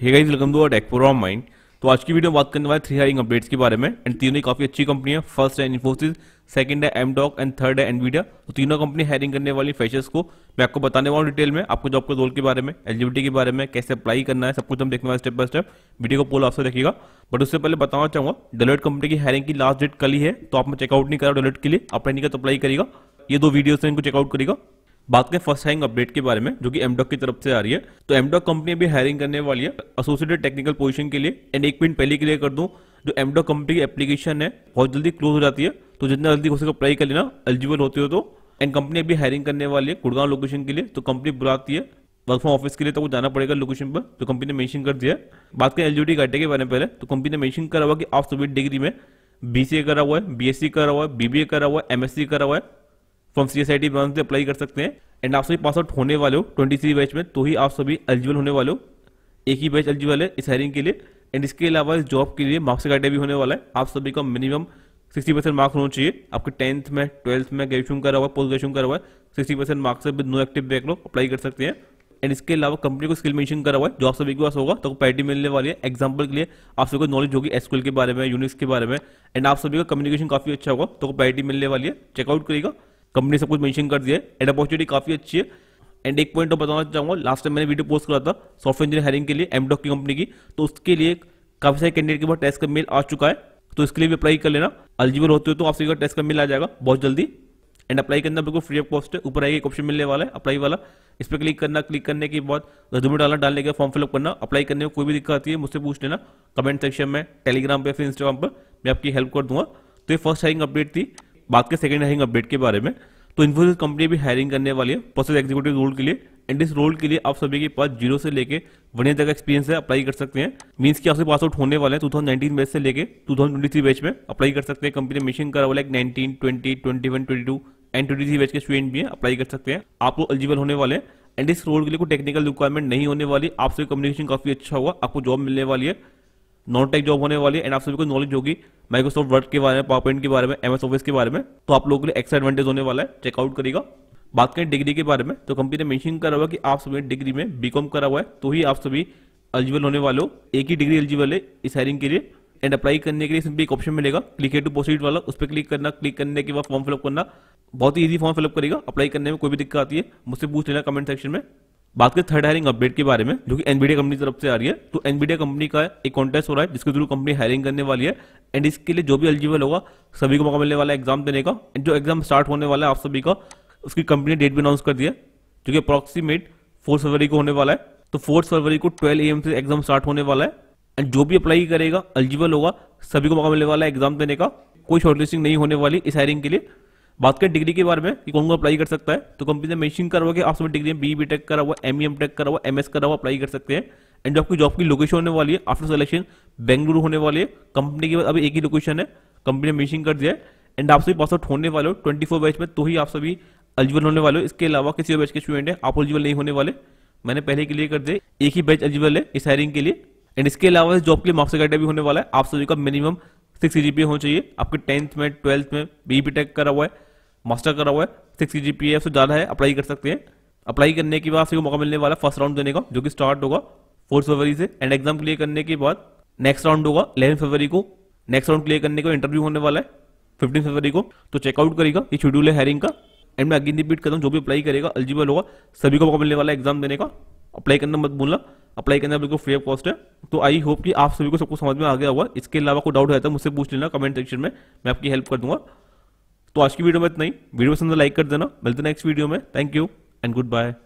hey guys welcome to और एक्पोराम mind तो आज की वीडियो में बात करने वाले थ्री हायरिंग अपडेट्स के बारे में एंड तीनों ही काफी अच्छी कंपनी है फर्स्ट है इन्फोसिस सेकंड है एमडॉक एंड थर्ड है एनवीडिया तो तीनों कंपनी हायरिंग करने वाली फैशर्स को मैं आपको बताने वाला हूँ डिटेल में आपको जॉब के रोल के बारे में एलिजिबिलिटी के बारे में कैसे अप्लाई करना है सब कुछ हम देखने वाले स्टेप बाय स्टेप वीडियो को पोल आपसे देखिएगा बट उससे पहले बताना चाहूंगा डेलोट कंपनी की हायरिंग की लास्ट डेट कल ही है तो आप चेकआउट नहीं करा डेलोट के लिए अप्लाई नहीं कर अप्लाई करेगा ये दो वीडियो से इनको चेकआउट करेगा बात करें फर्स्ट हायरिंग अपडेट के बारे में जो कि एमडॉक की तरफ से आ रही है तो एमडॉक कंपनी अभी हायरिंग करने वाली है एसोसिएटेड टेक्निकल पोजीशन के लिए एंड एक मिनट पहले क्लियर कर दूं जो एमडॉक कंपनी की एप्लीकेशन है बहुत जल्दी क्लोज हो जाती है तो जितना जल्दी हो सके अप्लाई कर लेना एलिजिबल होते हो तो एंड कंपनी अभी हायरिंग करने वाली है गुड़गांव लोकेशन के लिए तो कंपनी बुलाती है वर्क फ्रॉम ऑफिस के लिए तो वो जाना पड़ेगा लोकेशन पर तो कंपनी ने मेंशन कर दिया बात करें एलिजिबिलिटी क्राइटेरिया के बारे में पहले तो कंपनी ने मेंशन करा हुआ कि आप सभी डिग्री में बीसीए करा हुआ है बीएससी करा हुआ है बीबीए करा हुआ है एमएससी करा हुआ है from C S I T से अप्लाई कर सकते हैं एंड आप सभी पास आउट होने वाले हो ट्वेंटी थ्री बैच में तो ही आप सभी एलिजिबल होने वाले हो एक ही बैच एलिजिबल है इस हायरिंग के लिए एंड इसके अलावा इस जॉब के लिए मार्क्स का भी होने वाला है आप सभी का मिनिमम सिक्सटी परसेंट मार्क्स होना चाहिए आपके टेंथ में ट्वेल्थ में ग्रेजुएशन करा हुआ है पोस्ट ग्रेजुएशन करा हुआ है सिक्सटी परसेंट मार्क्स भी no active backlog apply कर सकते हैं एंड इसके अलावा कंपनी को स्किल मेंशन करा हुआ है जो आप सभी के पास होगा तो पैटी मिलने वाली है एग्जाम्पल के लिए आप सभी को नॉलेज होगी एसक्यूएल के बारे में यूनिक्स के बारे में एंड आप सभी का कम्युनिकेशन काफी अच्छा होगा तो पैटी मिलने वाली है चेकआउट करेगा कंपनी सब कुछ मेंशन कर दिया है एंड अपॉर्चुनिटी काफी अच्छी है एंड एक पॉइंट तो बताना चाहूंगा लास्ट टाइम मैंने वीडियो पोस्ट करा था सॉफ्टवेयर इंजीनियर हायरिंग के लिए एमडॉक की कंपनी की तो उसके लिए काफी सारे कैंडिडेट के पास टेस्ट का मेल आ चुका है तो इसके लिए भी अप्लाई कर लेना एलिजिबल होते हो तो आपसे टेस्ट का मेल आ जाएगा बहुत जल्दी एंड अप्लाई करना बिल्कुल फ्री ऑफ कॉस्ट है ऊपर आएगा एक ऑप्शन मिलने वाला है अप्लाई वाला इस पर क्लिक करना क्लिक करने के बाद रेज्यूमे डालना डालने के फॉर्म फिलअप करना अप्लाई करने में कोई भी दिक्कत आती है मुझसे पूछ लेना कमेंट सेक्शन में टेलीग्राम पर फिर इंस्टाग्राम पर मैं आपकी हेल्प कर दूंगा तो ये फर्स्ट हाइंग अपडेट थी बात के सेकंड हायरिंग अपडेट के बारे में तो इन्फोसिस कंपनी भी हायरिंग करने वाली है प्रोसेस एग्जीक्यूटिव रोल के लिए एंड इस रोल के लिए आप सभी के पास जीरो से लेके वन ईयर तक एक्सपीरियंस है अप्लाई कर सकते हैं मीन्स की आपसे पास आउट होने वाले हैं 2019 बैच से लेके 2023 बैच में अप्लाई कर सकते हैं कंपनी ने मिशन करा वाला twenty twenty one twenty two and twenty three batch के स्टूडेंट भी अप्लाई कर सकते हैं आपको एलिजिबल होने वाले एंड इस रोल के लिए कोई टेक्निकल रिक्वायरमेंट नहीं होने वाली आपसे कम्युनिकेशन काफी अच्छा हुआ आपको जॉब मिलने वाली है नॉन टेक जॉब होने वाली है एंड आप सभी को नॉलेज होगी माइक्रोसॉफ्ट वर्ड के बारे में पावर पॉइंट के बारे में एमएस ऑफिस के बारे में तो आप लोगों के लिए एक्स्ट्रा एडवांटेज होने वाला है चेकआउट करेगा बात करें डिग्री के बारे में तो कंपनी ने मेंशन करा हुआ कि आप सभी डिग्री में बीकॉम करा हुआ है तो ही आप सभी एलिजिबल होने वाले हो एक ही डिग्री एलिजिबल है इस हायरिंग के लिए एंड अप्लाई करने के लिए सिंपली एक ऑप्शन मिलेगा क्लिक टू पोस्ट वाला उस पर क्लिक करना क्लिक करने के बाद फॉर्म फिलअप करना बहुत ही ईजी फॉर्म फिलअप करेगा अप्लाई करने में कोई भी दिक्कत आती है मुझसे पूछ लेना कमेंट सेक्शन में बात करें थर्ड हायरिंग अपडेट के बारे में जो कि एनवीडिया कंपनी तरफ से आ रही है तो एनवीडिया कंपनी का एक कॉन्टेस्ट हो रहा है जिसके थ्रू कंपनी हायरिंग करने वाली है एंड इसके लिए जो भी एलिजिबल होगा सभी को मौका मिलने वाला है एग्जाम देने का एंड जो एग्जाम स्टार्ट होने वाला है आप सभी का उसकी कंपनी डेट भी अनाउंस कर दिया जो कि अप्रॉक्सीमेट फोर्थ फरवरी को होने वाला है तो फोर्थ फरवरी को ट्वेल्व ए से एग्जाम स्टार्ट होने वाला है एंड जो भी अप्लाई करेगा एलिजिबल होगा सभी को मौका मिलने वाला है एग्जाम देने का कोई शॉर्टलिस्टिंग नहीं होने वाली इस हायरिंग के लिए बात करें डिग्री के बारे में कि कौन कौन अप्लाई कर सकता है तो कंपनी ने मेंशन करा हुआ कि आप सभी डिग्री में बी बी टेक करा हुआ एम ई एम टेक करा हुआ एम एस करा हुआ अप्लाई कर सकते हैं एंड जो आपकी जॉब की लोकेशन होने वाली है आफ्टर सिलेक्शन बेंगलुरु होने वाली है कंपनी के बाद अभी एक ही लोकेशन है कंपनी ने मेंशन कर दिया है एंड आप सभी पास आउट होने वाले हो ट्वेंटी फोर बैच में तो ही आप सभी एलिजिबल होने वाले हो इसके अलावा किसी बैच के स्टूडेंट है आप एलिजिबल नहीं होने वाले मैंने पहले के लिए कर दिया एक ही बैच एलिजिबल है इस हायरिंग के लिए एंड इसके अलावा इस जॉब के लिए मार्क्स क्राइटेरिया भी होने वाला है आप सभी का मिनिमम सिक्स जी होना चाहिए आपके टेंथ में ट्वेल्थ में बी बी टेक करा हुआ है मास्टर करा हुआ है सिक्स जी जी से ज़्यादा है अप्लाई कर सकते हैं अप्लाई करने के बाद मौका मिलने वाला फर्स्ट राउंड देने का जो कि स्टार्ट होगा फोर्थ फरवरी से एंड एग्जाम क्लियर करने के बाद नेक्स्ट राउंड होगा इलेवन फरवरी को नेक्स्ट राउंड क्लियर करने को इंटरव्यू होने वाला है फिफ्टीन फरवरी को तो चेकआउट करेगा ये शेड्यूल है हायरिंग का एंड मैं अगेन रिपीट करता हूँ जो भी अप्लाई करेगा एलिजिबल होगा सभी को मौका मिलने वाला है एग्जाम देने का अप्लाई करना मत भूलना अप्लाई करना बिल्कुल फ्री ऑफ कॉस्ट है तो आई होप कि आप सभी को सबको समझ में आ गया होगा इसके अलावा कोई डाउट रहता है तो मुझसे पूछ लेना कमेंट सेक्शन में मैं आपकी हेल्प कर दूंगा तो आज की वीडियो में इतना ही वीडियो पसंद लाइक तो कर देना मिलते नेक्स्ट वीडियो में thank you and good bye